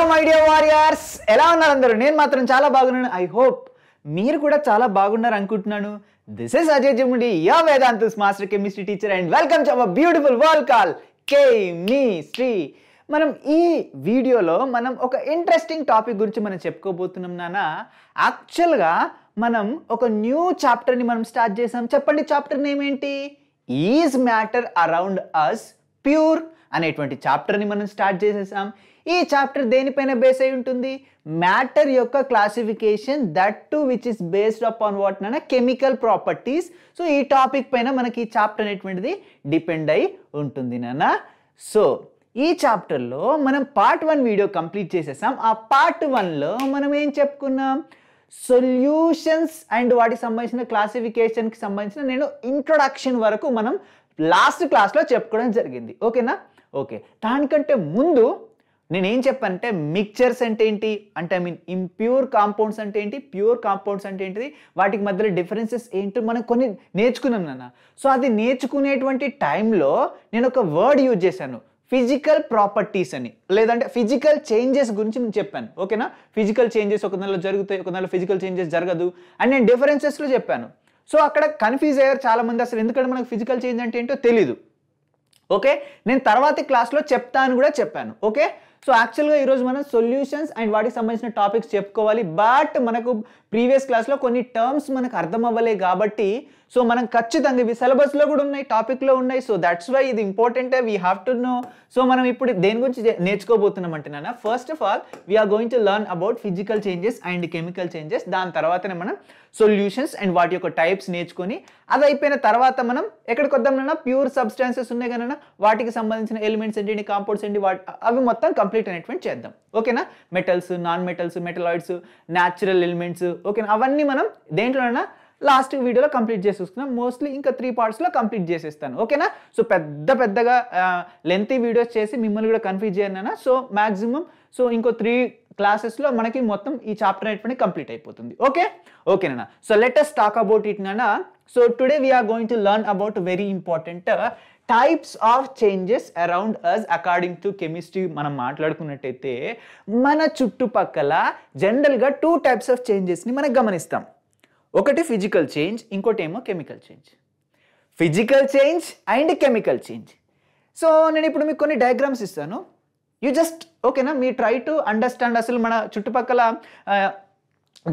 Hello my dear warriors ఎలా ఉన్నారు అందరూ నేను మాత్రం చాలా బాగున్నాను ఐ హోప్ మీరు కూడా చాలా బాగున్నారు అనుకుంటున్నాను దిస్ ఇస్ అజయ్ జముడి యా Vedanta master chemistry teacher and welcome to our beautiful world call కే మీ శ్రీ మనం ఈ వీడియోలో మనం ఒక ఇంట్రెస్టింగ్ టాపిక్ గురించి మనం చెప్పుకోబోతున్నాం నాన్న యాక్చువల్గా మనం ఒక న్యూ చాప్టర్ని మనం స్టార్ట్ చేసాం చెప్పండి చాప్టర్ నేమ్ ఏంటి is matter around us pure అనేటువంటి చాప్టర్ని మనం స్టార్ట్ చేసేసాం ఈ చాప్టర్ దేనిపైన బేస్ అయి ఉంటుంది మ్యాటర్ యొక్క classification that to which is based up on what నన్న కెమికల్ ప్రాపర్టీస్ సో ఈ టాపిక్ పైన మనకి ఈ చాప్టర్ అనేటువంటిది డిపెండ్ అయి ఉంటుంది నాన్న సో ఈ చాప్టర్లో మనం పార్ట్ వన్ వీడియో కంప్లీట్ చేసేసాం ఆ పార్ట్ వన్లో మనం ఏం చెప్పుకున్నాం సొల్యూషన్స్ అండ్ వాటికి సంబంధించిన క్లాసిఫికేషన్కి సంబంధించిన నేను ఇంట్రొడక్షన్ వరకు మనం లాస్ట్ క్లాస్లో చెప్పుకోవడం జరిగింది ఓకేనా ఓకే దానికంటే ముందు నేనేం చెప్పంటే మిక్చర్స్ అంటే ఏంటి అంటే ఐ మీన్ ఇంప్యూర్ కాంపౌండ్స్ అంటే ఏంటి ప్యూర్ కాంపౌండ్స్ అంటే ఏంటిది వాటికి మధ్యలో డిఫరెన్సెస్ ఏంటో మనం కొన్ని నేర్చుకున్నాం నాన్న సో అది నేర్చుకునేటువంటి టైంలో నేను ఒక వర్డ్ యూజ్ చేశాను ఫిజికల్ ప్రాపర్టీస్ అని లేదంటే ఫిజికల్ చేంజెస్ గురించి నేను చెప్పాను ఓకేనా ఫిజికల్ చేంజెస్ ఒక నెలలో జరుగుతాయి ఒక నెలలో ఫిజికల్ చేంజెస్ జరగదు అండ్ నేను డిఫరెన్సెస్లో చెప్పాను సో అక్కడ కన్ఫ్యూజ్ అయ్యారు చాలామంది అసలు ఎందుకంటే మనకు ఫిజికల్ చేంజ్ అంటే ఏంటో తెలీదు ఓకే నేను తర్వాతి క్లాస్లో చెప్తా అని కూడా చెప్పాను ఓకే సో యాక్చువల్గా ఈరోజు మనం సొల్యూషన్స్ అండ్ వాటికి సంబంధించిన టాపిక్స్ చెప్పుకోవాలి బట్ మనకు ప్రీవియస్ క్లాస్లో కొన్ని టర్మ్స్ మనకు అర్థం అవ్వలే కాబట్టి సో మనం ఖచ్చితంగా ఇవి సిలబస్లో కూడా ఉన్నాయి టాపిక్లో ఉన్నాయి సో దట్స్ వై ఇది important we have to know so మనం ఇప్పుడు దేని గురించి నేర్చుకోబోతున్నాం నాన్న first of all we are going to learn about physical changes and chemical changes దాని తర్వాతనే మనం సొల్యూషన్స్ అండ్ వాటి యొక్క టైప్స్ నేర్చుకొని అది అయిపోయిన తర్వాత మనం ఎక్కడికి వద్దాం ప్యూర్ సబ్స్టాన్సెస్ ఉన్నాయి కానీ వాటికి సంబంధించిన ఎలిమెంట్స్ ఏంటి కాంపౌండ్స్ ఏంటి వాటి అవి మొత్తం కంప్లీట్ అనేటువంటి చేద్దాం ఓకేనా metals non metals metalloids natural elements ఓకేనా అవన్నీ మనం దేంట్లోనైనా లాస్ట్ వీడియోలో కంప్లీట్ చేసి చూసుకున్నాం మోస్ట్లీ ఇంకా త్రీ పార్ట్స్లో కంప్లీట్ చేసేస్తాను ఓకేనా సో పెద్ద పెద్దగా లెంతీ వీడియోస్ చేసి మిమ్మల్ని కూడా కన్ఫ్యూజ్ చేయను సో మ్యాక్సిమం సో ఇంకో త్రీ క్లాసెస్లో మనకి మొత్తం ఈ చాప్టర్ అయిపోయి కంప్లీట్ అయిపోతుంది ఓకే ఓకేనా so let us talk about it నాన్న so today we are going to learn about very important types of changes around us according to chemistry మనం మాట్లాడుకున్నట్టయితే మన చుట్టుపక్కల జనరల్గా టూ టైప్స్ ఆఫ్ చేంజెస్ని మనం గమనిస్తాం ఒకటి ఫిజికల్ చేంజ్ ఇంకోటి ఏమో chemical change physical change and chemical change so నేను ఇప్పుడు మీకు కొన్ని డయాగ్రామ్స్ ఇస్తాను యూ జస్ట్ ఓకేనా మీ ట్రై టు అండర్స్టాండ్ అసలు మన చుట్టుపక్కల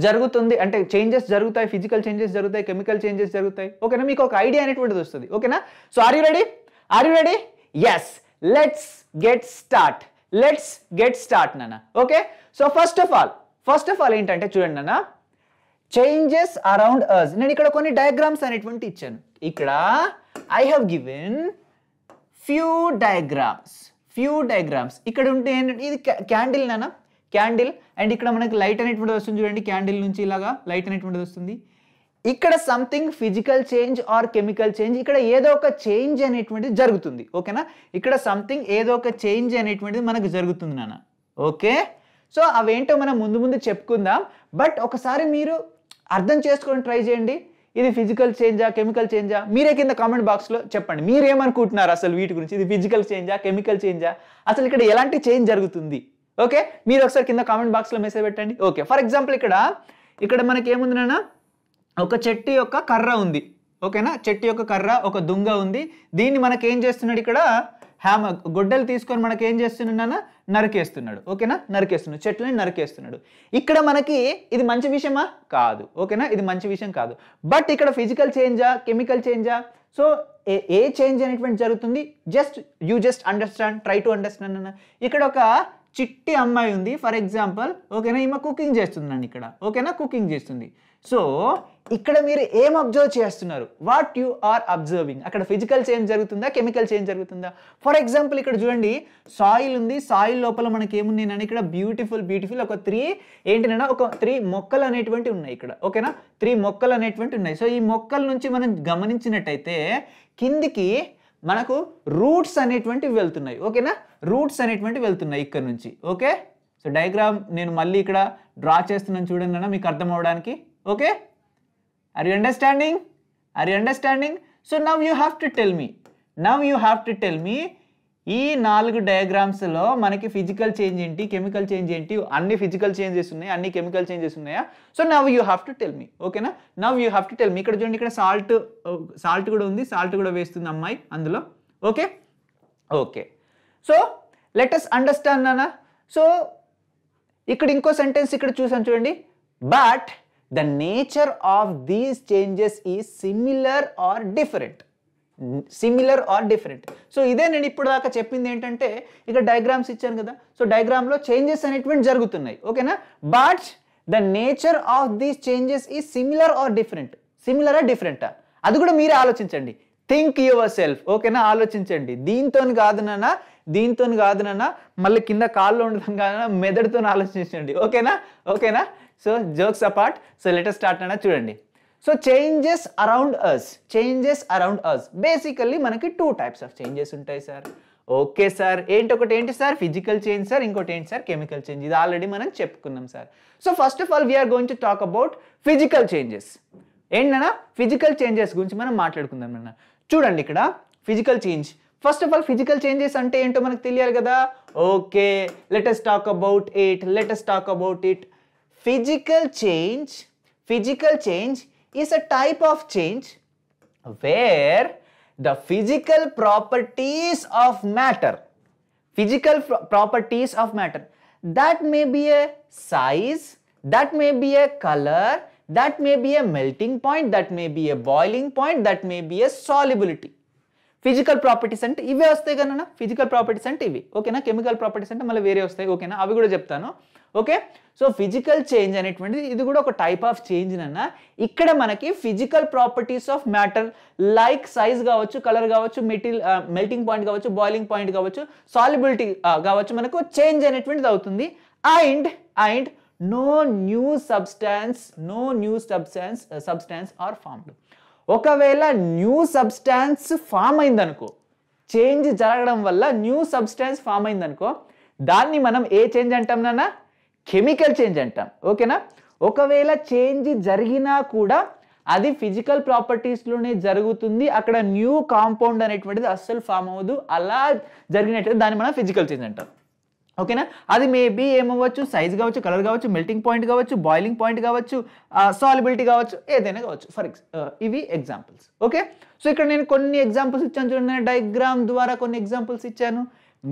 జరుగుతుంది అంటే చేంజెస్ జరుగుతాయి ఫిజికల్ చేంజెస్ జరుగుతాయి కెమికల్ చేంజెస్ జరుగుతాయి ఓకేనా మీకు ఒక ఐడియా అనేటువంటిది వస్తుంది ఓకేనా so are you ready are you ready yes let's get start let's get start నాన్న okay so first of all first of all ఏంటంటే చూడండి నాన్న చేంజెస్ అరౌండ్ అస్ నేను ఇక్కడ కొన్ని డయాగ్రామ్స్ అనేటువంటి ఇచ్చాను ఇక్కడ I have given few diagrams few diagrams ఇక్కడ ఉంటే ఏంటంటే ఇది క్యాండిల్ నానా క్యాండిల్ అండ్ ఇక్కడ మనకి లైట్ అనేటువంటి వస్తుంది చూడండి క్యాండిల్ నుంచి ఇలాగా లైట్ అనేటువంటిది వస్తుంది ఇక్కడ something physical change or chemical change ఇక్కడ ఏదో ఒక చేంజ్ అనేటువంటిది జరుగుతుంది ఓకేనా ఇక్కడ సంథింగ్ ఏదో ఒక చేంజ్ అనేటువంటిది మనకు జరుగుతుంది నాన్న ఓకే సో అవేంటో మనం ముందు ముందు చెప్పుకుందాం బట్ ఒకసారి మీరు అర్థం చేసుకొని ట్రై చేయండి ఇది ఫిజికల్ చేంజా కెమికల్ చేంజా మీరే కింద కామెంట్ బాక్స్లో చెప్పండి మీరేమనుకుంటున్నారు అసలు వీటి గురించి ఇది ఫిజికల్ చేంజా కెమికల్ చేంజా అసలు ఇక్కడ ఎలాంటి చేంజ్ జరుగుతుంది ఓకే మీరు ఒకసారి కింద కామెంట్ బాక్స్లో మెసేజ్ పెట్టండి ఓకే ఫర్ ఎగ్జాంపుల్ ఇక్కడ ఇక్కడ మనకి ఏముంది ఒక చెట్టు యొక్క కర్ర ఉంది ఓకేనా చెట్టు యొక్క కర్ర ఒక దుంగ ఉంది దీన్ని మనకేం చేస్తున్నాడు ఇక్కడ హ్యామ గొడ్డలు తీసుకొని మనకేం చేస్తున్నాడు అన్న నరికేస్తున్నాడు ఓకేనా నరికేస్తున్నాడు చెట్లని నరికేస్తున్నాడు ఇక్కడ మనకి ఇది మంచి విషయమా కాదు ఓకేనా ఇది మంచి విషయం కాదు బట్ ఇక్కడ ఫిజికల్ చేంజా కెమికల్ చేంజా సో ఏ చేంజ్ అనేటువంటి జరుగుతుంది just you just understand try to understand అన్న ఇక్కడ ఒక చిట్టి అమ్మాయి ఉంది ఫర్ ఎగ్జాంపుల్ ఓకేనా ఈమె కుకింగ్ చేస్తుంది ఇక్కడ ఓకేనా కుకింగ్ చేస్తుంది సో ఇక్కడ మీరు ఏం అబ్జర్వ్ చేస్తున్నారు వాట్ యు ఆర్ అబ్జర్వింగ్ అక్కడ ఫిజికల్ చేంజ్ జరుగుతుందా కెమికల్ చేంజ్ జరుగుతుందా ఫర్ ఎగ్జాంపుల్ ఇక్కడ చూడండి సాయిల్ ఉంది సాయిల్ లోపల మనకి ఏముంది ఇక్కడ బ్యూటిఫుల్ బ్యూటిఫుల్ ఒక త్రీ ఏంటినైనా ఒక త్రీ మొక్కలు అనేటువంటి ఉన్నాయి ఇక్కడ ఓకేనా త్రీ మొక్కలు అనేటువంటి ఉన్నాయి సో ఈ మొక్కల నుంచి మనం గమనించినట్టయితే కిందికి మనకు రూట్స్ అనేటువంటివి వెళ్తున్నాయి ఓకేనా రూట్స్ అనేటువంటివి వెళ్తున్నాయి ఇక్కడ నుంచి ఓకే సో డయాగ్రామ్ నేను మళ్ళీ ఇక్కడ డ్రా చేస్తున్నాను చూడండి మీకు అర్థం అవడానికి okay are you understanding are you understanding so now you have to tell me now you have to tell me ఈ నాలుగు డయాగ్రామ్స్లో మనకి ఫిజికల్ చేంజ్ ఏంటి కెమికల్ చేంజ్ ఏంటి అన్ని ఫిజికల్ చేంజెస్ ఉన్నాయి అన్ని కెమికల్ చేంజెస్ ఉన్నాయా so now you have to tell me ఓకేనా now you have to tell me ఇక్కడ చూడండి ఇక్కడ సాల్ట్ సాల్ట్ కూడా ఉంది సాల్ట్ కూడా వేస్తుంది అమ్మాయి అందులో okay okay so let us understand నానా సో ఇక్కడ ఇంకో సెంటెన్స్ ఇక్కడ చూసాను చూడండి but the nature of these changes is similar or different similar or different so ఇదే నేను ఇప్పుడు దాకా చెప్పింది ఏంటంటే ఇక్కడ డయాగ్రామ్స్ ఇచ్చాను కదా సో డయాగ్రామ్లో చేంజెస్ అనేటువంటి జరుగుతున్నాయి ఓకేనా but the nature of these changes ఈ సిమిలర్ ఆర్ డిఫరెంట్ సిమిలరా డిఫరెంటా అది కూడా మీరే ఆలోచించండి థింక్ యువర్ సెల్ఫ్ ఓకేనా ఆలోచించండి దీంతో కాదునన్నా దీంతో కాదునన్నా మళ్ళీ కింద కాళ్ళు ఉండడం కాదు మెదడుతో ఆలోచించండి ఓకేనా ఓకేనా so jokes apart so let us start అయినా చూడండి so changes around us changes around us basically మనకి టూ టైప్స్ ఆఫ్ చేంజెస్ ఉంటాయి సార్ ఓకే సార్ ఏంటి ఒకటి ఏంటి సార్ ఫిజికల్ చేంజ్ సార్ ఇంకోటి ఏంటి సార్ కెమికల్ చేంజ్ ఇది ఆల్రెడీ మనం చెప్పుకున్నాం sir so first of all we are going to talk about physical changes ఏంటన్నా ఫిజికల్ చేంజెస్ గురించి మనం మాట్లాడుకుందాం అన్న చూడండి ఇక్కడ physical change first of all physical changes అంటే ఏంటో మనకు తెలియాలి కదా okay let us talk about it let us talk about it physical change, physical change is a type of change where the physical properties of matter, physical properties of matter, that may be a size, that may be a color, that may be a melting point, that may be a boiling point, that may be a solubility. Physical properties అంటే ఇవే వస్తాయి కన్నా physical properties అంటే ఇవి ఓకేనా chemical properties అంటే మళ్ళీ వేరే వస్తాయి ఓకేనా అవి కూడా చెప్తాను ఓకే సో ఫిజికల్ చేంజ్ అనేటువంటిది ఇది కూడా ఒక టైప్ ఆఫ్ చేంజ్ నన్న ఇక్కడ మనకి physical properties of matter like size కావచ్చు కలర్ కావచ్చు మెటీరియల్ మెల్టింగ్ పాయింట్ కావచ్చు బాయిలింగ్ పాయింట్ కావచ్చు సాలిబిలిటీ కావచ్చు మనకు చేంజ్ అనేటువంటిది అవుతుంది and and no new substance no new substance substance are formed ఒకవేళ న్యూ సబ్స్టాన్స్ ఫామ్ అయిందనుకో చేంజ్ జరగడం వల్ల న్యూ సబ్స్టాన్స్ ఫామ్ అయిందనుకో దాన్ని మనం ఏ చేంజ్ అంటాం నాన్న కెమికల్ చేంజ్ అంటాం ఓకేనా ఒకవేళ చేంజ్ జరిగినా కూడా అది ఫిజికల్ ప్రాపర్టీస్లోనే జరుగుతుంది అక్కడ న్యూ కాంపౌండ్ అనేటువంటిది అస్సలు ఫామ్ అవ్వదు అలా జరిగినట్టు దాన్ని మనం ఫిజికల్ చేంజ్ అంటాం ఓకేనా అది మేబీ ఏమవ్వచ్చు సైజ్ కావచ్చు కలర్ కావచ్చు మెల్టింగ్ పాయింట్ కావచ్చు బాయిలింగ్ పాయింట్ కావచ్చు సాలిబిలిటీ కావచ్చు ఏదైనా కావచ్చు ఫర్ ఎక్స్ ఇవి ఎగ్జాంపుల్స్ ఓకే సో ఇక్కడ నేను కొన్ని ఎగ్జాంపుల్స్ ఇచ్చాను చూడండి డయాగ్రామ్ ద్వారా కొన్ని ఎగ్జాంపుల్స్ ఇచ్చాను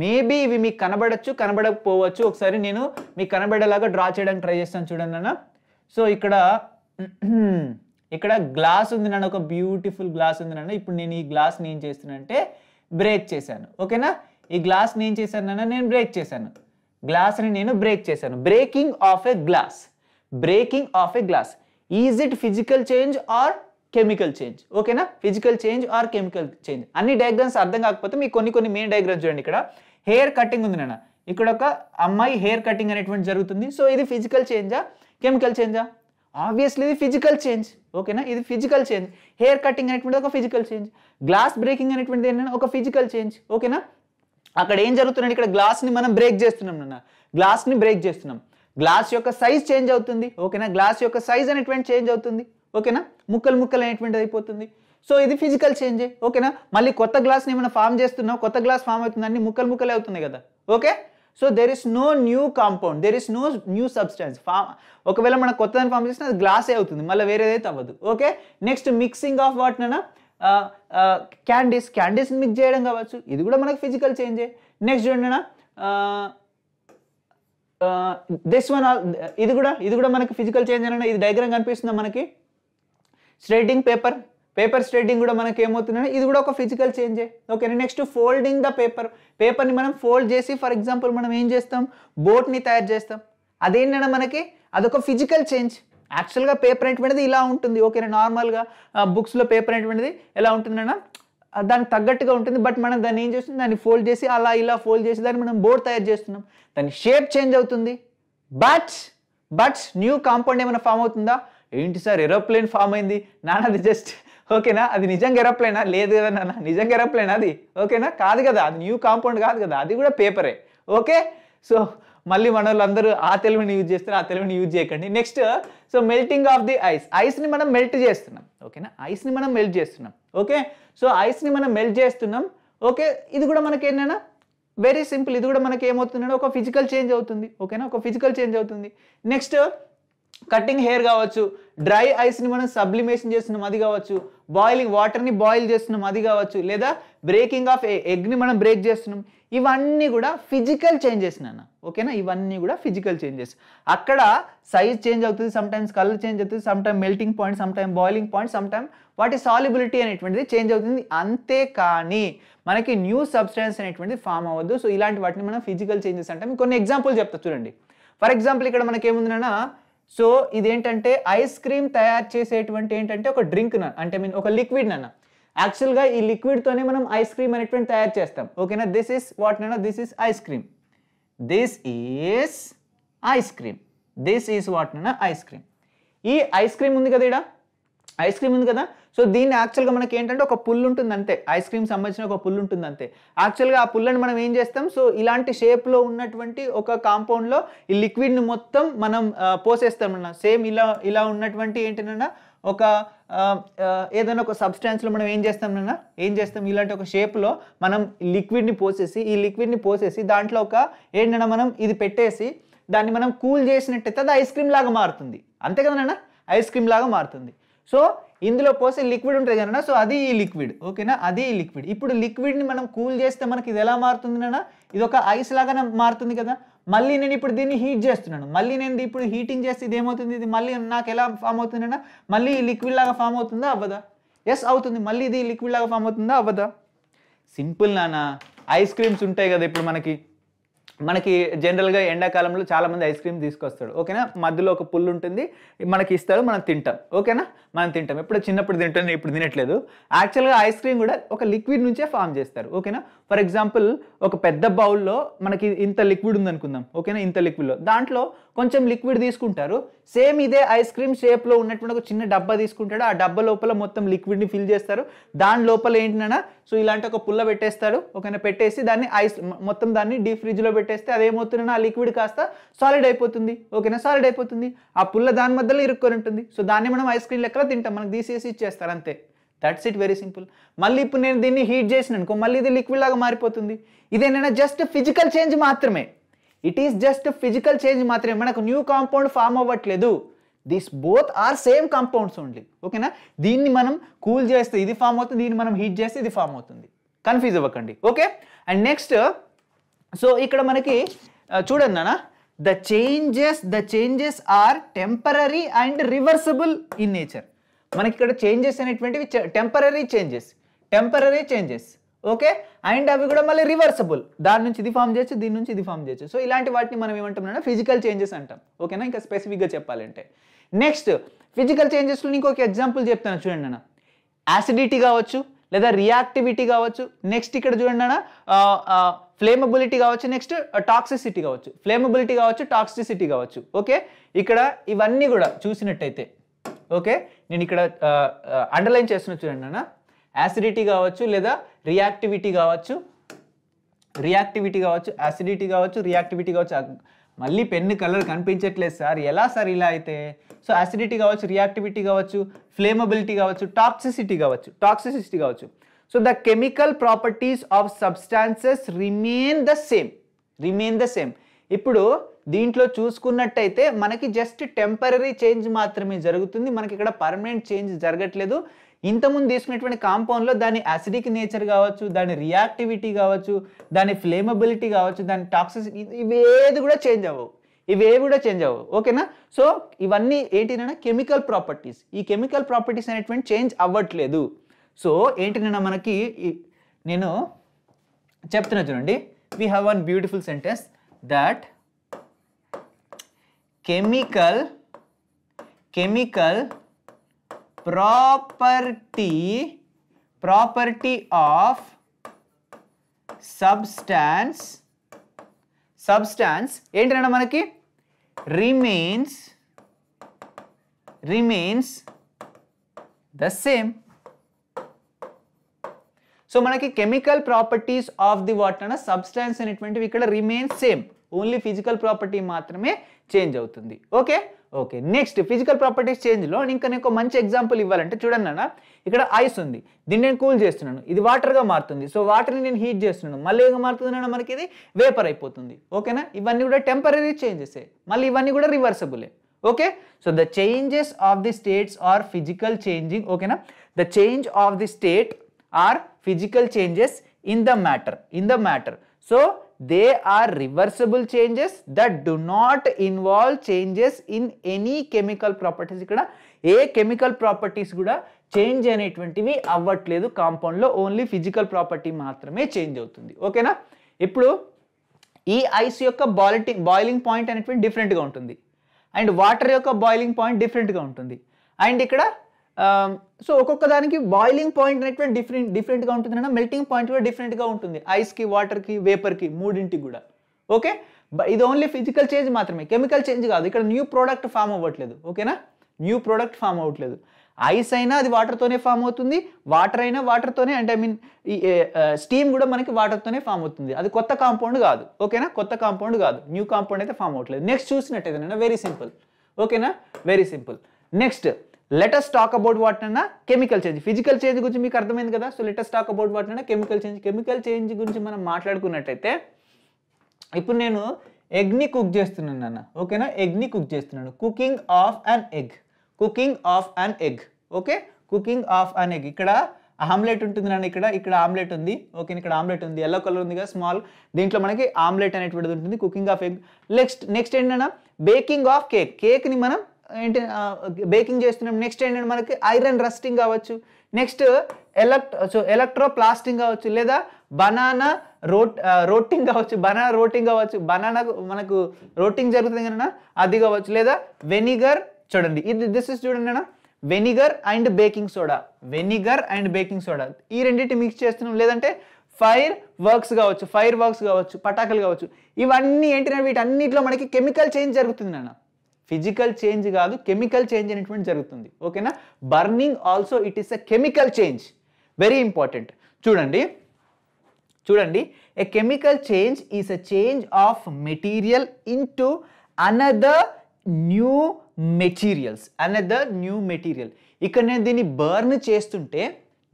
మేబీ ఇవి మీకు కనబడచ్చు కనబడకపోవచ్చు ఒకసారి నేను మీకు కనబడేలాగా డ్రా చేయడానికి ట్రై చేస్తాను చూడండి అన్న సో ఇక్కడ ఇక్కడ గ్లాస్ ఉంది నన్ను ఒక బ్యూటిఫుల్ గ్లాస్ ఉంది నన్ను ఇప్పుడు నేను ఈ గ్లాస్ని ఏం చేస్తున్నానంటే బ్రేక్ చేశాను ఓకేనా ఈ గ్లాస్ని ఏం చేశాను నన్ను నేను బ్రేక్ చేశాను గ్లాస్ని నేను బ్రేక్ చేశాను breaking of a glass breaking of a glass is it physical change or chemical change ఓకేనా physical change or chemical change అన్ని డయాగ్రామ్స్ అర్థం కాకపోతే మీకు కొన్ని కొన్ని మెయిన్ డయాగ్రామ్స్ చూడండి ఇక్కడ హెయిర్ కటింగ్ ఉంది నాన్న ఇక్కడ ఒక అమ్మాయి హెయిర్ కటింగ్ అనేటువంటి జరుగుతుంది సో ఇది ఫిజికల్ చేంజా కెమికల్ చేంజా ఆబ్వియస్లీ ఇది ఫిజికల్ చేంజ్ ఓకేనా ఇది ఫిజికల్ చేంజ్ హెయిర్ కటింగ్ అనేటువంటిది ఒక ఫిజికల్ చేంజ్ గ్లాస్ బ్రేకింగ్ అనేటువంటిది ఏంటంటే ఒక ఫిజికల్ చేంజ్ ఓకేనా అక్కడ ఏం జరుగుతున్నాయి ఇక్కడ గ్లాస్ని మనం బ్రేక్ చేస్తున్నాం నాన్న గ్లాస్ని బ్రేక్ చేస్తున్నాం గ్లాస్ యొక్క సైజ్ చేంజ్ అవుతుంది ఓకేనా గ్లాస్ యొక్క సైజ్ అనేటువంటి చేంజ్ అవుతుంది ఓకేనా ముక్కలు ముక్కలు అనేటువంటిది అయిపోతుంది సో ఇది ఫిజికల్ చేంజ్ ఓకేనా మళ్ళీ కొత్త గ్లాస్ని ఏమైనా ఫామ్ చేస్తున్నావు కొత్త గ్లాస్ ఫామ్ అవుతుంది అన్ని ముక్కలు ముక్కలే అవుతుంది కదా okay so there is no new compound there is no new substance form ఒకవేళ మనం కొత్తదాన్ని ఫామ్ చేసినా అది గ్లాసే అవుతుంది మళ్ళీ వేరేదైతే అవ్వదు ఓకే నెక్స్ట్ మిక్సింగ్ ఆఫ్ వాటినైనా క్యాండీస్ క్యాండీస్ మిక్స్ చేయడం కావచ్చు ఇది కూడా మనకు ఫిజికల్ చేంజే నెక్స్ట్ చూడండి దిస్ వన్ ఇది కూడా ఇది కూడా మనకి ఫిజికల్ చేంజ్ అన్న ఇది డైగ్రామ్ కనిపిస్తుందా మనకి స్ట్రేటింగ్ పేపర్ పేపర్ స్ట్రేటింగ్ కూడా మనకి ఏమవుతుందంటే ఇది కూడా ఒక ఫిజికల్ చేంజే ఓకేనా నెక్స్ట్ ఫోల్డింగ్ ద పేపర్ పేపర్ని మనం ఫోల్డ్ చేసి ఫర్ ఎగ్జాంపుల్ మనం ఏం చేస్తాం బోట్ని తయారు చేస్తాం అదేంటన్నా మనకి అదొక ఫిజికల్ చేంజ్ యాక్చువల్గా పేపర్ అనేది ఇలా ఉంటుంది ఓకేనా నార్మల్గా బుక్స్లో పేపర్ అనేది ఎలా ఉంటుందన్నా దానికి తగ్గట్టుగా ఉంటుంది బట్ మనం దాన్ని ఏం చేస్తుంది దాన్ని ఫోల్డ్ చేసి అలా ఇలా ఫోల్డ్ చేసి దాన్ని మనం బోర్డ్ తయారు చేస్తున్నాం దాని షేప్ చేంజ్ అవుతుంది బట్ బట్ న్యూ కాంపౌండ్ ఏమైనా ఫామ్ అవుతుందా ఏంటి సార్ ఎరోప్లేన్ ఫామ్ అయింది నాన్న అది జస్ట్ ఓకేనా అది నిజంగా ఎరోప్లేనా లేదు కదా నాన్న నిజంగా ఎరోప్లేనా అది ఓకేనా కాదు కదా అది న్యూ కాంపౌండ్ కాదు కదా అది కూడా పేపరే ఓకే సో మళ్ళీ మన వాళ్ళందరూ ఆ తెలివిని యూజ్ చేస్తారు ఆ తెలివిని యూజ్ చేయకండి next so melting of the ice ఐస్ని మనం మెల్ట్ చేస్తున్నాం ఓకేనా ఐస్ని మనం మెల్ట్ చేస్తున్నాం ఓకే సో ఐస్ని మనం మెల్ట్ చేస్తున్నాం ఓకే ఇది కూడా మనకి ఏంటన్నా వెరీ సింపుల్ ఇది కూడా మనకి ఏమవుతుందంటే ఒక ఫిజికల్ చేంజ్ అవుతుంది ఓకేనా ఒక ఫిజికల్ చేంజ్ అవుతుంది నెక్స్ట్ కటింగ్ హెయిర్ కావచ్చు డ్రై ఐస్ని మనం సబ్లిమేషన్ చేస్తున్నాం అది కావచ్చు బాయిలింగ్ వాటర్ని బాయిల్ చేస్తున్నాం అది కావచ్చు లేదా బ్రేకింగ్ ఆఫ్ ఎగ్ని మనం బ్రేక్ చేస్తున్నాం ఇవన్నీ కూడా ఫిజికల్ చేంజెస్ నాన్న ఓకేనా ఇవన్నీ కూడా ఫిజికల్ చేంజెస్ అక్కడ సైజ్ చేంజ్ అవుతుంది సమ్టైమ్స్ కలర్ చేంజ్ అవుతుంది sometime melting point sometime boiling point sometime వాటి సాల్యుబిలిటీ అనేటువంటిది చేంజ్ అవుతుంది అంతే కానీ మనకి న్యూ సబ్స్టెన్స్ అనేటువంటిది ఫామ్ అవ్వద్దు సో ఇలాంటి వాటిని మనం ఫిజికల్ చేంజెస్ అంటే కొన్ని ఎగ్జాంపుల్ చెప్తా చూడండి ఫర్ ఎగ్జాంపుల్ ఇక్కడ మనకేముందన్నా సో ఇదేంటంటే ఐస్ క్రీమ్ తయారు చేసేటువంటి ఏంటంటే ఒక డ్రింక్ అంటే మీన్ ఒక లిక్విడ్ నాన్న యాక్చువల్గా ఈ లిక్విడ్తోనే మనం ఐస్ క్రీమ్ అనేటువంటి తయారు చేస్తాం ఓకేనా దిస్ ఇస్ వాట్ నాన్న this is ice cream this is ice cream this is what నాన్న ఐస్ క్రీమ్ ఈ ఐస్ క్రీమ్ ఉంది కదా ఇడా ఐస్ క్రీమ్ ఉంది కదా సో దీన్ని యాక్చువల్గా మనకి ఏంటంటే ఒక పుల్ ఉంటుంది అంతే ఐస్ క్రీమ్ సంబంధించిన ఒక పుల్ ఉంటుంది అంతే యాక్చువల్గా ఆ పుల్లని మనం ఏం చేస్తాం సో ఇలాంటి షేప్లో ఉన్నటువంటి ఒక కాంపౌండ్లో ఈ లిక్విడ్ని మొత్తం మనం పోసేస్తాం అన్న సేమ్ ఇలా ఇలా ఉన్నటువంటి ఏంటన్నా ఒక ఏదైనా ఒక సబ్స్టాన్స్లో మనం ఏం చేస్తాం నాన్న ఏం చేస్తాం ఇలాంటి ఒక షేప్లో మనం లిక్విడ్ని పోసేసి ఈ లిక్విడ్ని పోసేసి దాంట్లో ఒక ఏంటన్నా మనం ఇది పెట్టేసి దాన్ని మనం కూల్ చేసినట్టయితే అది ఐస్ క్రీమ్ లాగా మారుతుంది అంతే కదా నాన్న ఐస్ క్రీమ్ లాగా మారుతుంది సో ఇందులో పోసే లిక్విడ్ ఉంటుంది కదా సో అది ఈ లిక్విడ్ ఓకేనా అది ఈ లిక్విడ్ ఇప్పుడు లిక్విడ్ని మనం కూల్ చేస్తే మనకి ఇది ఎలా మారుతుంది నాన్న ఇది ఒక ఐస్ లాగా మారుతుంది కదా మళ్ళీ నేను ఇప్పుడు దీన్ని హీట్ చేస్తున్నాను మళ్ళీ నేను ఇప్పుడు హీటింగ్ చేస్తే ఇది ఏమవుతుంది ఇది మళ్ళీ నాకు ఎలా ఫామ్ అవుతుందన్నా మళ్ళీ ఈ లిక్విడ్ లాగా ఫామ్ అవుతుందా అవ్వదా ఎస్ అవుతుంది మళ్ళీ ఇది లిక్విడ్ లాగా ఫామ్ అవుతుందా అవ్వదా సింపుల్ నానా ఐస్ క్రీమ్స్ ఉంటాయి కదా ఇప్పుడు మనకి మనకి జనరల్గా ఎండాకాలంలో చాలామంది ఐస్ క్రీమ్ తీసుకొస్తాడు ఓకేనా మధ్యలో ఒక పుల్లు ఉంటుంది మనకి ఇస్తారు మనం తింటాం ఓకేనా మనం తింటాం ఎప్పుడు చిన్నప్పుడు తింటాం ఇప్పుడు తినట్లేదు యాక్చువల్గా ఐస్ క్రీమ్ కూడా ఒక లిక్విడ్ నుంచే ఫామ్ చేస్తారు ఓకేనా ఫర్ ఎగ్జాంపుల్ ఒక పెద్ద బౌల్లో మనకి ఇంత లిక్విడ్ ఉందనుకుందాం ఓకేనా ఇంత లిక్విడ్లో దాంట్లో కొంచెం లిక్విడ్ తీసుకుంటారు సేమ్ ఇదే ఐస్ క్రీమ్ షేప్లో ఉన్నటువంటి ఒక చిన్న డబ్బా తీసుకుంటాడు ఆ డబ్బా లోపల మొత్తం లిక్విడ్ని ఫిల్ చేస్తారు దాని లోపల ఏంటన్నా సో ఇలాంటి ఒక పుల్ల పెట్టేస్తాడు ఒకనే పెట్టేసి దాన్ని ఐస్ మొత్తం దాన్ని డీప్ ఫ్రిడ్జ్లో పెట్టేస్తే అదేమవుతుందన్నా ఆ లిక్విడ్ కాస్త సాలిడ్ అయిపోతుంది ఓకేనా సాలిడ్ అయిపోతుంది ఆ పుల్ల దాని మధ్యలో ఇరుక్కొని ఉంటుంది సో దాన్ని మనం ఐస్ క్రీమ్ లెక్కలో తింటాం మనకు తీసేసి ఇచ్చేస్తారు అంతే దట్స్ ఇట్ వెరీ సింపుల్ మళ్ళీ ఇప్పుడు నేను దీన్ని హీట్ చేసిన అనుకో మళ్ళీ ఇది లిక్విడ్ లాగా మారిపోతుంది ఇదేనైనా జస్ట్ ఫిజికల్ చేంజ్ మాత్రమే it is just physical change మాత్రమే మనకు న్యూ కాంపౌండ్ ఫామ్ అవ్వట్లేదు this both are same compounds only ఓకేనా దీన్ని మనం కూల్ చేస్తే ఇది ఫామ్ అవుతుంది దీన్ని మనం హీట్ చేస్తే ఇది ఫామ్ అవుతుంది కన్ఫ్యూజ్ అవ్వకండి ఓకే అండ్ నెక్స్ట్ సో ఇక్కడ మనకి uh, చూడండి నాన్న the changes the changes are temporary and reversible in nature మనకి ఇక్కడ చేంజెస్ అనేటువంటివి temporary changes temporary changes okay and అవి కూడా మళ్ళీ రివర్సబుల్ దాని నుంచి ఇది ఫామ్ చేయొచ్చు దీని నుంచి ఇది ఫామ్ చేయొచ్చు సో ఇలాంటి వాటిని మనం ఏమంటాం ఫిజికల్ చేంజెస్ అంటాం ఓకేనా ఇంకా స్పెసిఫిక్గా చెప్పాలంటే నెక్స్ట్ ఫిజికల్ చేంజెస్లో నీకు ఒక ఎగ్జాంపుల్ చెప్తాను చూడండి అన్న యాసిడిటీ కావచ్చు లేదా రియాక్టివిటీ కావచ్చు నెక్స్ట్ ఇక్కడ చూడండి అన్న ఫ్లేమబిలిటీ కావచ్చు నెక్స్ట్ టాక్సిసిటీ కావచ్చు ఫ్లేమబిలిటీ కావచ్చు టాక్సిసిటీ కావచ్చు ఓకే ఇక్కడ ఇవన్నీ కూడా చూసినట్టయితే ఓకే నేను ఇక్కడ అండర్లైన్ చేస్తున్న చూడండి అన్న యాసిడిటీ కావచ్చు లేదా రియాక్టివిటీ కావచ్చు రియాక్టివిటీ కావచ్చు యాసిడిటీ కావచ్చు రియాక్టివిటీ కావచ్చు మళ్ళీ పెన్ కలర్ కనిపించట్లేదు సార్ ఎలా సార్ ఇలా అయితే సో యాసిడిటీ కావచ్చు రియాక్టివిటీ కావచ్చు ఫ్లేమబిలిటీ కావచ్చు టాక్సిసిటీ కావచ్చు టాక్సిసిటీ కావచ్చు so the chemical properties of substances remain the same remain the same ఇప్పుడు దీంట్లో చూసుకున్నట్టయితే మనకి జస్ట్ టెంపరీ చేంజ్ మాత్రమే జరుగుతుంది మనకి ఇక్కడ పర్మనెంట్ చేంజ్ జరగట్లేదు ఇంతకుముందు తీసుకున్నటువంటి కాంపౌండ్లో దాని అసిడిక్ నేచర్ కావచ్చు దాని రియాక్టివిటీ కావచ్చు దాని ఫ్లేమబిలిటీ కావచ్చు దాని టాక్సిస్ ఇవేది కూడా చేంజ్ అవ్వవు ఇవేవి కూడా చేంజ్ అవ్వవు ఓకేనా సో ఇవన్నీ ఏంటినైనా కెమికల్ ప్రాపర్టీస్ ఈ కెమికల్ ప్రాపర్టీస్ అనేటువంటి చేంజ్ అవ్వట్లేదు సో ఏంటినైనా మనకి నేను చెప్తున్నా చూడండి we have one beautiful sentence that chemical chemical property property of substance substance ఏంటంటే మనకి remains remains the same so మనకి chemical properties of the water అన్న సబ్స్టాన్స్ అనేటువంటివి ఇక్కడ remains same only physical property మాత్రమే చేంజ్ అవుతుంది okay okay next physical properties చేంజ్లో ఇంకా నేను మంచి ఎగ్జాంపుల్ ఇవ్వాలంటే చూడండి అన్న ఇక్కడ ఐస్ ఉంది దీన్ని నేను కూల్ చేస్తున్నాను ఇది వాటర్గా మారుతుంది సో వాటర్ని నేను హీట్ చేస్తున్నాను మళ్ళీ ఏం మారుతుంది మనకి ఇది వేపర్ అయిపోతుంది ఓకేనా ఇవన్నీ కూడా టెంపరీ చేంజెస్ మళ్ళీ ఇవన్నీ కూడా రివర్సబులే okay so the changes of the states are physical changing ఓకేనా the change of the state are physical changes in the matter in the matter so they are reversible changes that do not involve changes in any chemical properties ఇక్కడ ఏ chemical properties కూడా change అనేటువంటివి అవ్వట్లేదు కాంపౌండ్లో only physical property మాత్రమే change అవుతుంది ఓకేనా ఇప్పుడు ఈ ఐస్ యొక్క బాయిలింగ్ బాయిలింగ్ పాయింట్ అనేటువంటి డిఫరెంట్గా ఉంటుంది అండ్ వాటర్ యొక్క బాయిలింగ్ పాయింట్ డిఫరెంట్గా ఉంటుంది అండ్ ఇక్కడ సో um, ఒక్కొక్క దానికి బాయిలింగ్ పాయింట్ అనేటువంటి డిఫరెంట్ డిఫరెంట్గా ఉంటుంది అన్న మెల్టింగ్ పాయింట్ కూడా డిఫరెంట్గా ఉంటుంది ఐస్కి వాటర్కి వేపర్కి మూడింటికి కూడా ఓకే ఇది ఓన్లీ ఫిజికల్ చేంజ్ మాత్రమే కెమికల్ చేంజ్ కాదు ఇక్కడ న్యూ ప్రోడక్ట్ ఫామ్ అవ్వట్లేదు ఓకేనా న్యూ ప్రోడక్ట్ ఫామ్ అవ్వట్లేదు ఐస్ అయినా అది వాటర్తోనే ఫామ్ అవుతుంది వాటర్ అయినా వాటర్తోనే అంటే ఐ మీన్ స్టీమ్ కూడా మనకి వాటర్తోనే ఫామ్ అవుతుంది అది కొత్త కాంపౌండ్ కాదు ఓకేనా కొత్త కాంపౌండ్ కాదు న్యూ కాంపౌండ్ అయితే ఫామ్ అవ్వట్లేదు నెక్స్ట్ ఏదైనా వెరీ సింపుల్ ఓకేనా very simple next let us talk about what అన్న కెమికల్ చేంజ్ ఫిజికల్ చేంజ్ గురించి మీకు అర్థమైంది కదా so let us talk about what అన్న కెమికల్ చేంజ్ కెమికల్ చేంజ్ గురించి మనం మాట్లాడుకున్నట్టయితే ఇప్పుడు నేను ఎగ్ని కుక్ చేస్తున్నాను అన్న ఓకేనా ఎగ్ని కుక్ చేస్తున్నాను cooking of an egg cooking of an egg okay cooking of an egg ఇక్కడ ఆమ్లెట్ ఉంటుంది అన్న ఇక్కడ ఇక్కడ ఆమ్లెట్ ఉంది ఓకే ఇక్కడ ఆమ్లెట్ ఉంది ఎల్లో కలర్ ఉంది కదా స్మాల్ దీంట్లో మనకి ఆమ్లెట్ అనేటువంటిది ఉంటుంది cooking of egg next next ఏంటన్నా బేకింగ్ ఆఫ్ కేక్ కేక్ని మనం ఏంటి బేకింగ్ చేస్తున్నాం నెక్స్ట్ ఏంటంటే మనకి ఐరన్ రస్టింగ్ కావచ్చు next elect so electroplating కావచ్చు లేదా బనానా రోట్ రోటింగ్ కావచ్చు బనానా రోటింగ్ కావచ్చు బనానా మనకు రోటింగ్ జరుగుతుంది కదా అది కావచ్చు లేదా వెనిగర్ చూడండి ఇది దిస్ ఇస్ చూడండి అన్న vinegar and baking soda vinegar and baking soda ఈ రెండింటి మిక్స్ చేస్తున్నాం లేదంటే ఫైర్ వర్క్స్ కావచ్చు ఫైర్ వర్క్స్ కావచ్చు పటాకులు కావచ్చు ఇవన్నీ ఏంటి వీటన్నిటిలో మనకి కెమికల్ చేంజ్ జరుగుతుంది అన్న ఫిజికల్ చేంజ్ కాదు కెమికల్ చేంజ్ అనేటువంటి జరుగుతుంది ఓకేనా burning also it is a chemical change very important చూడండి చూడండి a chemical change is a change of material into another new materials another new material ఇక్కడ నేను దీన్ని బర్న్ చేస్తుంటే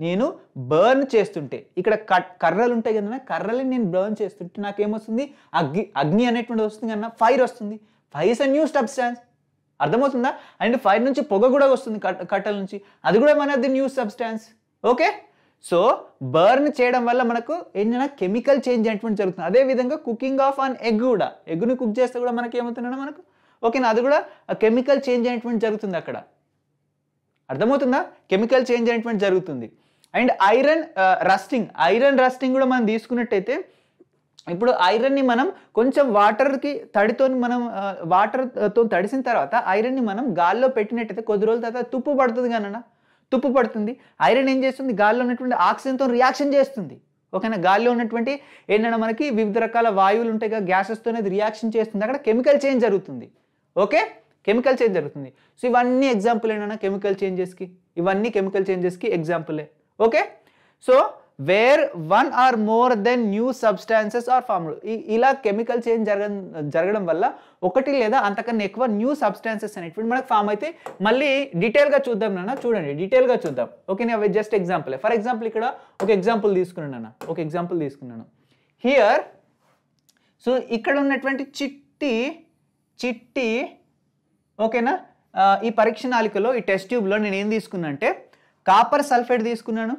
నేను బర్న్ చేస్తుంటే ఇక్కడ కట్ కర్రలు ఉంటాయి కదన్నా కర్రలని నేను బర్న్ చేస్తుంటే నాకేమొస్తుంది అగ్ని అగ్ని అనేటువంటి వస్తుంది కన్నా ఫైర్ వస్తుంది fire is a new substance అర్థమవుతుందా అండ్ ఫైర్ నుంచి పొగ కూడా వస్తుంది కట్టల నుంచి అది కూడా మన the new substance okay so burn చేయడం వల్ల మనకు ఏంటన్నా కెమికల్ చేంజ్ అనేటువంటి జరుగుతుంది అదేవిధంగా కుకింగ్ ఆఫ్ అన్ ఎగ్ కూడా ఎగ్ను కుక్ చేస్తే కూడా మనకి ఏమవుతుందా మనకు ఓకేనా అది కూడా కెమికల్ చేంజ్ అనేటువంటి జరుగుతుంది అక్కడ అర్థమవుతుందా కెమికల్ చేంజ్ అనేటువంటి జరుగుతుంది and iron rusting iron rusting కూడా మనం తీసుకున్నట్టయితే ఇప్పుడు ఐరన్ని మనం కొంచెం వాటర్కి తడితో మనం వాటర్తో తడిసిన తర్వాత ఐరన్ని మనం గాల్లో పెట్టినట్టయితే కొద్ది రోజుల తర్వాత తుప్పు పడుతుంది కనన తుప్పు పడుతుంది ఐరన్ ఏం చేస్తుంది గాల్లో ఉన్నటువంటి ఆక్సిజన్తో రియాక్షన్ చేస్తుంది ఓకేనా గాల్లో ఉన్నటువంటి ఏంటంటే మనకి వివిధ రకాల వాయువులు ఉంటాయి కదా గ్యాసెస్తో అనేది రియాక్షన్ చేస్తుంది అక్కడ కెమికల్ చేంజ్ జరుగుతుంది ఓకే కెమికల్ చేంజ్ జరుగుతుంది సో ఇవన్నీ ఎగ్జాంపుల్ ఏంటన్నా కెమికల్ చేంజెస్కి ఇవన్నీ కెమికల్ చేంజెస్కి ఎగ్జాంపులే okay so where one or more then new substances are formed ఇలా కెమికల్ చేంజ్ జరగ జరగడం వల్ల ఒకటి లేదా అంతకన్నా ఎక్కువ న్యూ సబ్స్టాన్సెస్ అనేటువంటి మనకు ఫామ్ అయితే మళ్ళీ డీటెయిల్గా చూద్దాం నాన్న చూడండి డీటెయిల్గా చూద్దాం ఓకే నేను అవి జస్ట్ ఎగ్జాంపుల్ ఫర్ ఎగ్జాంపుల్ ఇక్కడ ఒక ఎగ్జాంపుల్ తీసుకున్నాను ఒక ఎగ్జాంపుల్ తీసుకున్నాను హియర్ సో ఇక్కడ ఉన్నటువంటి చిట్టి చిట్టి ఓకేనా ఈ పరీక్ష నాలికలో ఈ టెస్ట్ ట్యూబ్లో నేను ఏం తీసుకున్నా అంటే కాపర్ సల్ఫేట్ తీసుకున్నాను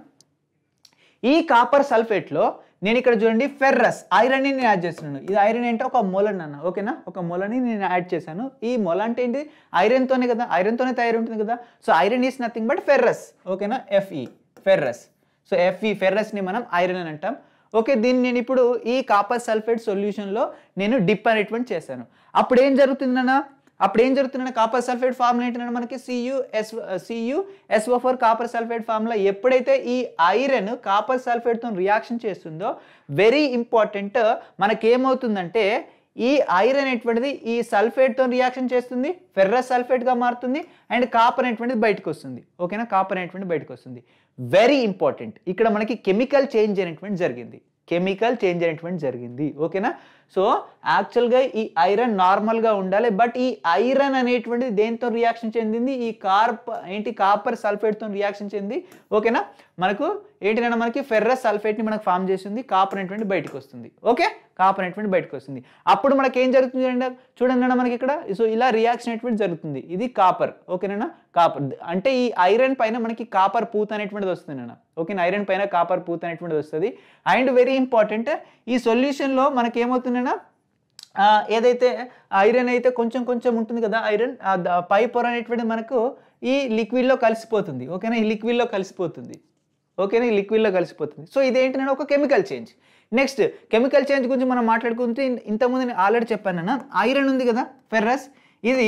ఈ కాపర్ సల్ఫేట్లో నేను ఇక్కడ చూడండి ఫెర్రస్ ఐరన్ని నేను యాడ్ చేస్తున్నాను ఇది ఐరన్ ఏంటో ఒక మొలన్ అన్న ఓకేనా ఒక మొలని నేను యాడ్ చేశాను ఈ మొల అంటే ఏంటి ఐరన్తోనే కదా ఐరన్తోనే తయారు ఉంటుంది కదా so iron is nothing but ferrous ఓకేనా ఎఫ్ఈ ఫెర్రస్ సో ఎఫ్ఈ ఫెర్రస్ని మనం ఐరన్ అని అంటాం ఓకే దీన్ని నేను ఇప్పుడు ఈ కాపర్ సల్ఫేట్ సొల్యూషన్లో నేను డిప్ అనేటువంటి చేశాను అప్పుడు ఏం జరుగుతుందన్నా అప్పుడు ఏం జరుగుతుందంటే కాపర్ సల్ఫేట్ ఫార్ములా ఏంటంటే మనకి CU S CU SO four copper sulphate formula ఎప్పుడైతే ఈ ఐరన్ కాపర్ సల్ఫేట్తో రియాక్షన్ చేస్తుందో వెరీ ఇంపార్టెంట్ మనకి ఏమవుతుందంటే ఈ ఐరన్ అనేటువంటిది ఈ సల్ఫేట్తో రియాక్షన్ చేస్తుంది ఫెర్రస్ సల్ఫేట్గా మారుతుంది అండ్ కాపర్ అనేటువంటిది బయటకు వస్తుంది ఓకేనా కాపర్ అనేటువంటిది బయటకు వస్తుంది వెరీ ఇంపార్టెంట్ ఇక్కడ మనకి కెమికల్ చేంజ్ అనేటువంటి జరిగింది కెమికల్ చేంజ్ అనేటువంటి జరిగింది ఓకేనా సో యాక్చువల్గా ఈ ఐరన్ నార్మల్గా ఉండాలి బట్ ఈ ఐరన్ అనేటువంటిది దేనితో రియాక్షన్ చెందింది ఈ కార్ప్ ఏంటి కాపర్ సల్ఫేట్తో రియాక్షన్ చెంది ఓకేనా మనకు ఏంటినైనా మనకి ఫెర్రస్ సల్ఫేట్ని మనకు ఫామ్ చేసింది కాపర్ అనేటువంటి బయటకు వస్తుంది ఓకే కాపర్ అనేటువంటి బయటకు వస్తుంది అప్పుడు మనకి ఏం జరుగుతుంది అండి చూడండి మనకి ఇక్కడ సో ఇలా రియాక్షన్ అనేటువంటి జరుగుతుంది ఇది కాపర్ ఓకేనా కాపర్ అంటే ఈ ఐరన్ పైన మనకి కాపర్ పూత అనేటువంటిది వస్తుంది అన్న ఓకేనా ఐరన్ పైన కాపర్ పూత అనేటువంటిది వస్తుంది అండ్ వెరీ ఇంపార్టెంట్ ఈ సొల్యూషన్లో మనకి ఏమవుతుంది ఎప్పుడైనా ఏదైతే ఐరన్ అయితే కొంచెం కొంచెం ఉంటుంది కదా ఐరన్ పై పొర అనేటువంటిది మనకు ఈ లిక్విడ్లో కలిసిపోతుంది ఓకేనా ఈ లిక్విడ్లో కలిసిపోతుంది ఓకేనా ఈ లిక్విడ్లో కలిసిపోతుంది సో ఇదేంటి నేను ఒక chemical change next chemical change గురించి మనం మాట్లాడుకుంటే ఇంతకుముందు నేను ఆల్రెడీ చెప్పాను ఐరన్ ఉంది కదా ఫెర్రస్ ఇది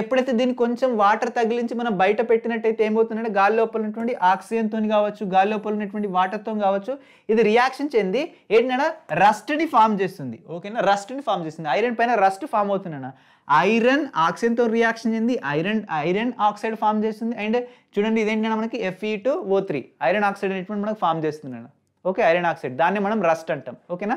ఎప్పుడైతే దీన్ని కొంచెం వాటర్ తగిలించి మనం బయట పెట్టినట్టయితే ఏమవుతుందంటే గాలి లోపల ఉన్నటువంటి ఆక్సిజన్తో కావచ్చు గాలి లోపల ఉన్నటువంటి వాటర్తో కావచ్చు ఇది రియాక్షన్ చెంది ఏంటన్నా రస్ట్ని ఫామ్ చేస్తుంది ఓకేనా రస్ట్ని ఫామ్ చేస్తుంది ఐరన్ పైన రస్ట్ ఫామ్ అవుతుందన్న ఐరన్ ఆక్సిజన్తో రియాక్షన్ చెంది ఐరన్ ఐరన్ ఆక్సైడ్ ఫామ్ చేస్తుంది అండ్ చూడండి ఇదేంటన్నా మనకి FE two O three iron oxide అనేటువంటి మనకు ఫామ్ చేస్తుందన్న ఓకే ఐరన్ ఆక్సైడ్ దాన్ని మనం రస్ట్ అంటాం ఓకేనా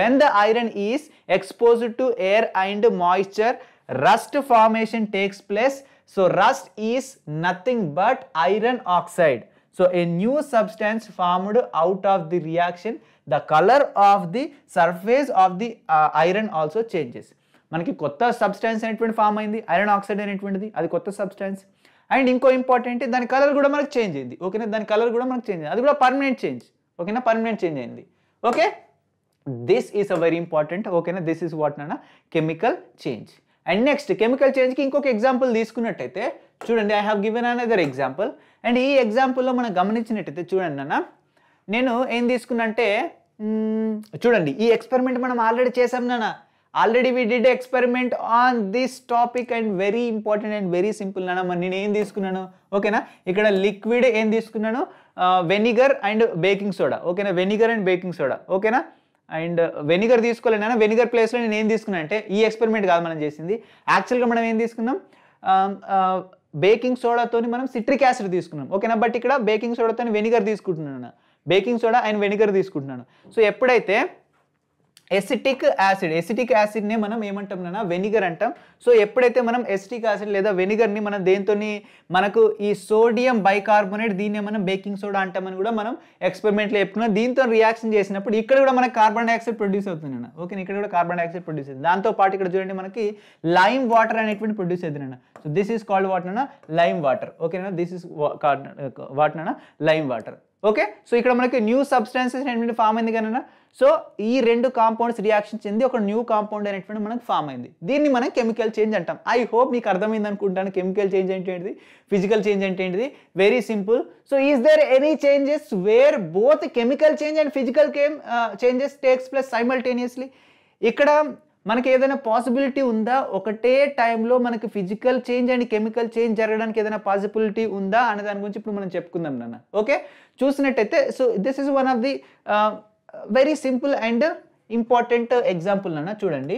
when the iron is exposed to air and moisture rust formation takes place so rust is nothing but iron oxide so a new substance formed out of the reaction the colour of the surface of the iron also changes మనకి కొత్త substance అనేటువంటి form అయింది iron oxide అనేటువంటిది అది కొత్త substance and ఇంకో important దాని colour కూడా మనకు చేంజ్ అయింది ఓకేనా దాని కలర్ కూడా మనకు చేంజ్ అయింది అది కూడా పర్మనెంట్ చేంజ్ ఓకేనా పర్మనెంట్ చేంజ్ అయింది okay this is a very important ఓకేనా దిస్ ఈస్ వాట్ నాన్న chemical change and next chemical చేంజ్కి ఇంకొక ఎగ్జాంపుల్ తీసుకున్నట్టయితే చూడండి I have given another example and ఈ ఎగ్జాంపుల్లో మనం గమనించినట్టయితే చూడండి అన్న నేను ఏం తీసుకున్నంటే చూడండి ఈ ఎక్స్పెరిమెంట్ మనం ఆల్రెడీ చేసాం నాన్న already we did experiment on this topic and very important and very simple నాన్న మరి నేను ఏం తీసుకున్నాను ఓకేనా ఇక్కడ లిక్విడ్ ఏం తీసుకున్నాను వెనిగర్ అండ్ బేకింగ్ సోడా ఓకేనా వెనిగర్ అండ్ బేకింగ్ సోడా ఓకేనా అండ్ వెనిగర్ తీసుకోలేనా వెనిగర్ ప్లేస్లో నేను ఏం తీసుకున్నాను అంటే ఈ ఎక్స్పెరిమెంట్ కాదు మనం చేసింది యాక్చువల్గా మనం ఏం తీసుకున్నాం బేకింగ్ సోడాతో మనం సిట్రిక్ యాసిడ్ తీసుకున్నాం ఓకేనా బట్ ఇక్కడ బేకింగ్ సోడాతో వెనిగర్ తీసుకుంటున్నాను బేకింగ్ సోడా అండ్ వెనిగర్ తీసుకుంటున్నాను సో ఎప్పుడైతే ఎసిటిక్ యాసిడ్ ఎసిటిక్ ని మనం ఏమంటాం నాన్న వెనిగర్ అంటాం సో ఎప్పుడైతే మనం ఎసిటిక్ యాసిడ్ లేదా వెనిగర్ని మనం దేంతో మనకు ఈ సోడియం బైకార్బోనేట్ దీన్నే మనం బేకింగ్ సోడా అంటామని కూడా మనం ఎక్స్పెరిమెంట్లో చెప్పుకున్నాం దీంతో రియాక్షన్ చేసినప్పుడు ఇక్కడ కూడా మనకు కార్బన్ డైఆక్సైడ్ ప్రొడ్యూస్ అవుతుంది నాన్న ఓకే ఇక్కడ కూడా కార్బన్ డైఆక్సైడ్ ప్రొడ్యూస్ అవుతుంది దాంతో పాటు ఇక్కడ చూడండి మనకి లైమ్ వాటర్ అనేటువంటి ప్రొడ్యూస్ అవుతుంది నాన్న so this is called water నాన్న లైమ్ వాటర్ ఓకేనా దిస్ ఈస్ వాటర్ నాన్న లైమ్ వాటర్ ఓకే సో ఇక్కడ మనకి న్యూ సబ్స్టాన్సెస్ ఫామ్ అయింది కానీ సో ఈ రెండు కాంపౌండ్స్ రియాక్షన్ చెంది ఒక న్యూ కాంపౌండ్ అనేటువంటి మనకు ఫామ్ అయింది దీన్ని మనం కెమికల్ చేంజ్ అంటాం ఐ హోప్ మీకు అర్థమైంది అనుకుంటాను కెమికల్ చేంజ్ అంటే ఏంటిది ఫిజికల్ చేంజ్ అంటే ఏంటిది very simple so is there any changes where both chemical change and physical came changes takes place simultaneously ఇక్కడ మనకి ఏదైనా పాసిబిలిటీ ఉందా ఒకటే టైంలో మనకి physical change and chemical change జరగడానికి ఏదైనా పాసిబిలిటీ ఉందా అనే దాని గురించి ఇప్పుడు మనం చెప్పుకుందాం నాన్న ఓకే చూసినట్టయితే so this is one of the very simple and important example అన్న చూడండి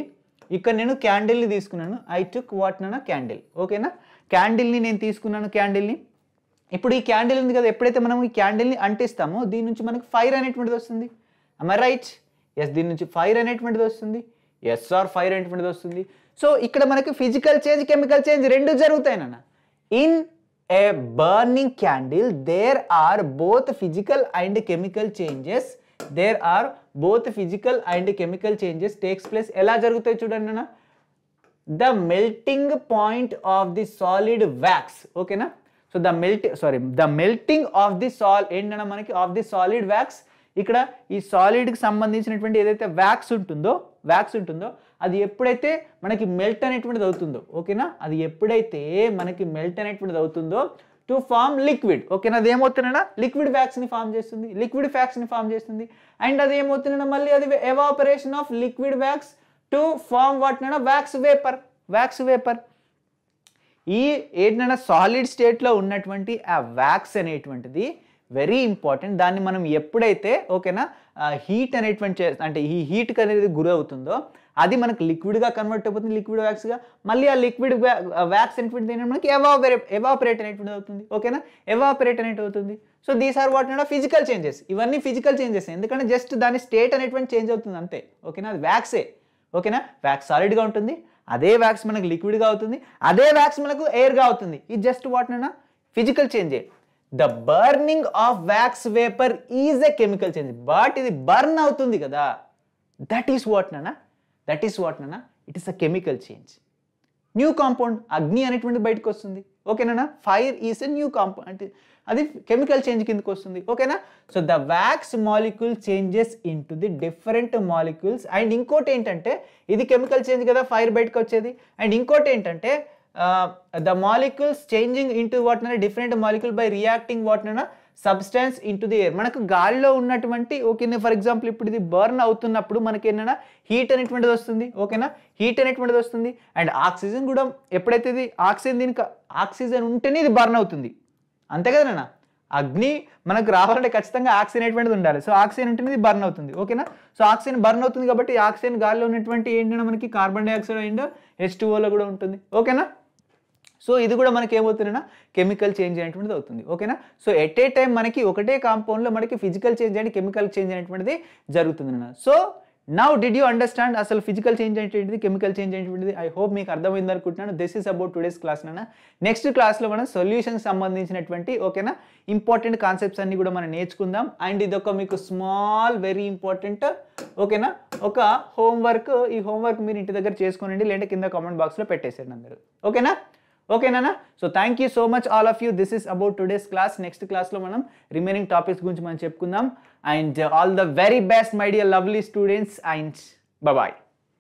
ఇక్కడ నేను క్యాండిల్ని తీసుకున్నాను ఐ టుక్ వాట్ నాన్న క్యాండిల్ ఓకేనా క్యాండిల్ని నేను తీసుకున్నాను క్యాండిల్ని ఇప్పుడు ఈ క్యాండిల్ ఉంది కదా ఎప్పుడైతే మనం ఈ క్యాండిల్ని అంటిస్తామో దీని నుంచి మనకు ఫైర్ అనేటువంటిది వస్తుంది అమ్మ రైట్ ఎస్ దీని నుంచి ఫైర్ అనేటువంటిది వస్తుంది ఎస్ఆర్ ఫైర్ అనేటువంటిది వస్తుంది సో ఇక్కడ మనకి ఫిజికల్ చేంజ్ కెమికల్ చేంజ్ రెండు జరుగుతాయి నాన్న in a burning candle there are both physical and chemical changes there are both physical and chemical changes takes place ఎలా జరుగుతాయి చూడండి అన్న the melting point of the solid wax ఓకేనా so the melt sorry the melting of the sol ఏంటన్న మనకి of the solid wax ఇక్కడ ఈ సాలిడ్కి సంబంధించినటువంటి ఏదైతే వ్యాక్స్ ఉంటుందో వ్యాక్స్ ఉంటుందో అది ఎప్పుడైతే మనకి మెల్ట్ అనేటువంటిది అవుతుందో ఓకేనా అది ఎప్పుడైతే మనకి మెల్ట్ అనేటువంటిది అవుతుందో టు ఫామ్ లిక్విడ్ ఓకేనా అది ఏమవుతుందన్నా లిక్విడ్ ఫ్యాక్స్ని ఫామ్ చేస్తుంది లిక్విడ్ ఫ్యాక్స్ని ఫామ్ చేస్తుంది అండ్ అది ఏమవుతుందన్నా మళ్ళీ అది evaporation of liquid wax to form వాటినైనా వ్యాక్స్ వేపర్ వ్యాక్స్ వేపర్ ఈ ఏంటైనా సాలిడ్ స్టేట్లో ఉన్నటువంటి ఆ వ్యాక్స్ అనేటువంటిది వెరీ ఇంపార్టెంట్ దాన్ని మనం ఎప్పుడైతే ఓకేనా హీట్ అనేటువంటి అంటే ఈ హీట్కి అనేది గురవుతుందో అది మనకు లిక్విడ్గా కన్వర్ట్ అయిపోతుంది లిక్విడ్ వ్యాక్స్గా మళ్ళీ ఆ లిక్విడ్ వ్యాక్స్ ఎన్ఫిట్ మనకి ఎవాపరే ఎవాపరేట్ అనేటువంటి అవుతుంది ఓకేనా ఎవాపరేట్ అనేటి అవుతుంది so these are what not physical changes ఇవన్నీ ఫిజికల్ చేంజెస్ ఎందుకంటే జస్ట్ దాని స్టేట్ అనేటువంటి చేంజ్ అవుతుంది అంతే ఓకేనా అది వ్యాక్సే ఓకేనా వ్యాక్స్ సాలిడ్గా ఉంటుంది అదే వ్యాక్స్ మనకు లిక్విడ్గా అవుతుంది అదే వ్యాక్స్ మనకు ఎయిర్గా అవుతుంది ఇది జస్ట్ వాట్ నైనా ఫిజికల్ చేంజే the burning of wax vapour is a chemical change but ఇది బర్న్ అవుతుంది కదా that is what that is what నాన్న it is a chemical change new compound అగ్ని అనేటువంటి బయటకు వస్తుంది ఓకేనా fire is a new compound అంటే అది కెమికల్ చేంజ్ కిందకు వస్తుంది ఓకేనా so the wax molecule changes into the different molecules and ఇంకోటి ఏంటంటే ఇది కెమికల్ చేంజ్ కదా ఫైర్ బయటకు వచ్చేది అండ్ ఇంకోటి ఏంటంటే ద మాలిక్యూల్స్ చేంజింగ్ ఇంటూ వాటినైనా డిఫరెంట్ మాలిక్యూల్ బై రియాక్టింగ్ వాటినైనా సబ్స్టెన్స్ ఇంటు ది ఎయిర్ మనకు గాలిలో ఉన్నటువంటి ఓకేనా ఫర్ ఎగ్జాంపుల్ ఇప్పుడు ఇది బర్న్ అవుతున్నప్పుడు మనకి ఏంటన్నా హీట్ అనేటువంటిది వస్తుంది ఓకేనా హీట్ అనేటువంటిది వస్తుంది అండ్ ఆక్సిజన్ కూడా ఎప్పుడైతే ఇది ఆక్సిజన్ దీనికి ఆక్సిజన్ ఉంటేనే ఇది బర్న్ అవుతుంది అంతే కదా అగ్ని మనకు రావాలంటే ఖచ్చితంగా ఆక్సిజన్ అనేటువంటిది ఉండాలి సో ఆక్సిజన్ ఉంటేనే ఇది బర్న్ అవుతుంది ఓకేనా సో ఆక్సిజన్ బర్న్ అవుతుంది కాబట్టి ఆక్సిజన్ గాలిలో ఉన్నటువంటి ఏంటంటే మనకి కార్బన్ డైఆక్సైడ్ అండ్ హెచ్ టూఓలో కూడా ఉంటుంది ఓకేనా సో ఇది కూడా మనకి ఏమవుతుందన్నా కెమికల్ చేంజ్ అనేటువంటిది అవుతుంది ఓకేనా సో ఎట్ ఏ టైం మనకి ఒకటే కాంపౌండ్లో మనకి physical change and chemical change అనేటువంటిది జరుగుతుంది so now did you understand అసలు ఫిజికల్ చేంజ్ ఏంటిది కెమికల్ చేంజ్ ఏంటిది ఐ హోప్ మీకు అర్థమైంది అనుకుంటున్నాను this is about today's class నాన్న నెక్స్ట్ క్లాస్లో మనం సొల్యూషన్కి సంబంధించినటువంటి ఓకేనా ఇంపార్టెంట్ కాన్సెప్ట్స్ అన్ని కూడా మనం నేర్చుకుందాం అండ్ ఇదొక మీకు స్మాల్ వెరీ ఇంపార్టెంట్ ఓకేనా ఒక హోంవర్క్ ఈ హోంవర్క్ మీరు ఇంటి దగ్గర చేసుకోనండి లేదంటే కింద కామెంట్ బాక్స్లో పెట్టేసేయండి అందరూ ఓకేనా ఓకేనా so thank you so much all of you this is about today's class next క్లాస్లో మనం రిమైనింగ్ టాపిక్స్ గురించి మనం చెప్పుకుందాం and all the very best my dear lovely students and bye